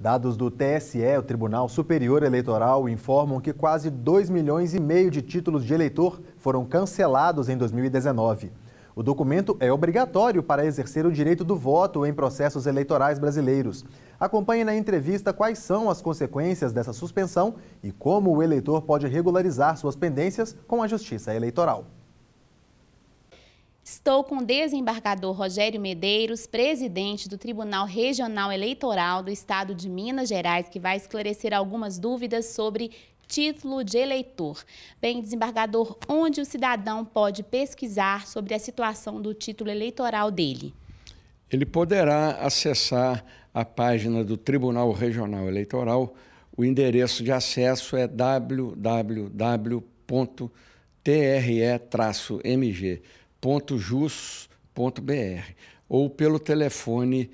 Dados do TSE, o Tribunal Superior Eleitoral, informam que quase 2 milhões e meio de títulos de eleitor foram cancelados em 2019. O documento é obrigatório para exercer o direito do voto em processos eleitorais brasileiros. Acompanhe na entrevista quais são as consequências dessa suspensão e como o eleitor pode regularizar suas pendências com a Justiça Eleitoral. Estou com o desembargador Rogério Medeiros, presidente do Tribunal Regional Eleitoral do Estado de Minas Gerais, que vai esclarecer algumas dúvidas sobre título de eleitor. Bem, desembargador, onde o cidadão pode pesquisar sobre a situação do título eleitoral dele? Ele poderá acessar a página do Tribunal Regional Eleitoral. O endereço de acesso é www.tre-mg www.jus.br ou pelo telefone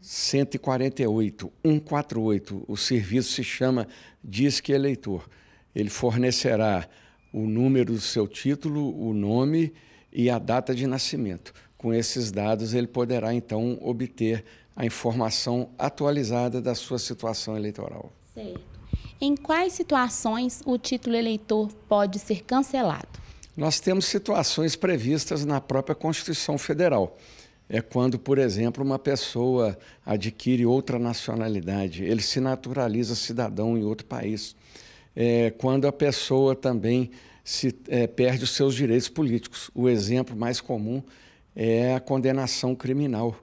148 148. O serviço se chama Disque Eleitor. Ele fornecerá o número do seu título, o nome e a data de nascimento. Com esses dados, ele poderá então obter a informação atualizada da sua situação eleitoral. Certo. Em quais situações o título eleitor pode ser cancelado? nós temos situações previstas na própria Constituição Federal. É quando, por exemplo, uma pessoa adquire outra nacionalidade, ele se naturaliza cidadão em outro país. É quando a pessoa também se é, perde os seus direitos políticos. O exemplo mais comum é a condenação criminal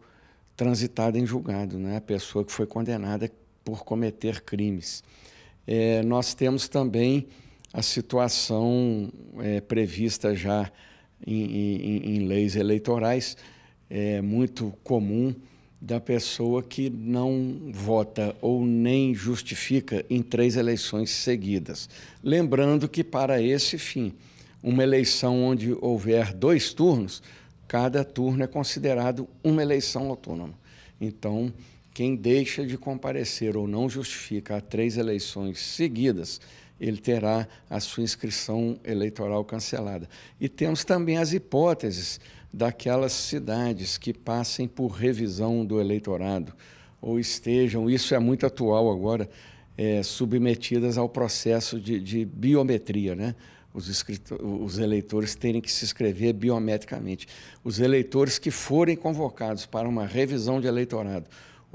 transitada em julgado, né? a pessoa que foi condenada por cometer crimes. É, nós temos também a situação é, prevista já em, em, em leis eleitorais, é muito comum da pessoa que não vota ou nem justifica em três eleições seguidas. Lembrando que, para esse fim, uma eleição onde houver dois turnos, cada turno é considerado uma eleição autônoma. Então, quem deixa de comparecer ou não justifica a três eleições seguidas ele terá a sua inscrição eleitoral cancelada. E temos também as hipóteses daquelas cidades que passem por revisão do eleitorado ou estejam, isso é muito atual agora, é, submetidas ao processo de, de biometria, né? Os, os eleitores terem que se inscrever biometricamente. Os eleitores que forem convocados para uma revisão de eleitorado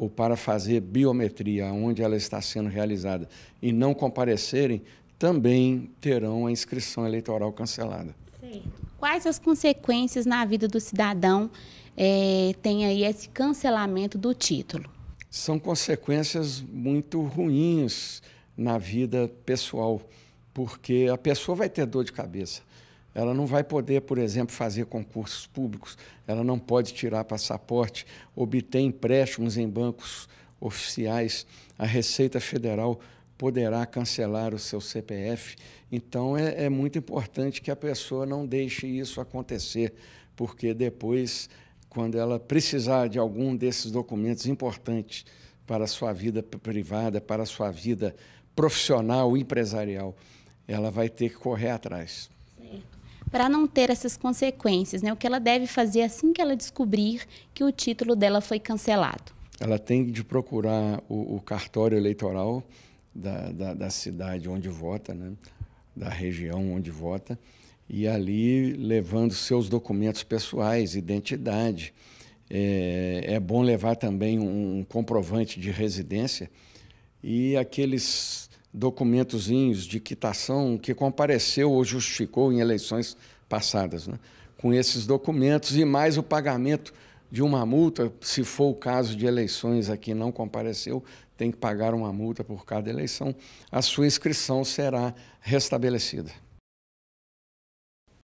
ou para fazer biometria onde ela está sendo realizada e não comparecerem, também terão a inscrição eleitoral cancelada. Certo. Quais as consequências na vida do cidadão é, tem aí esse cancelamento do título? São consequências muito ruins na vida pessoal, porque a pessoa vai ter dor de cabeça ela não vai poder, por exemplo, fazer concursos públicos, ela não pode tirar passaporte, obter empréstimos em bancos oficiais, a Receita Federal poderá cancelar o seu CPF. Então, é, é muito importante que a pessoa não deixe isso acontecer, porque depois, quando ela precisar de algum desses documentos importantes para a sua vida privada, para a sua vida profissional, empresarial, ela vai ter que correr atrás. Sim para não ter essas consequências, né? O que ela deve fazer assim que ela descobrir que o título dela foi cancelado? Ela tem de procurar o, o cartório eleitoral da, da, da, cidade onde vota, né? da região onde vota, e ali levando seus documentos pessoais, identidade. É, é bom levar também um comprovante de residência e aqueles documentozinhos de quitação que compareceu ou justificou em eleições passadas, né? com esses documentos e mais o pagamento de uma multa, se for o caso de eleições aqui não compareceu, tem que pagar uma multa por cada eleição, a sua inscrição será restabelecida.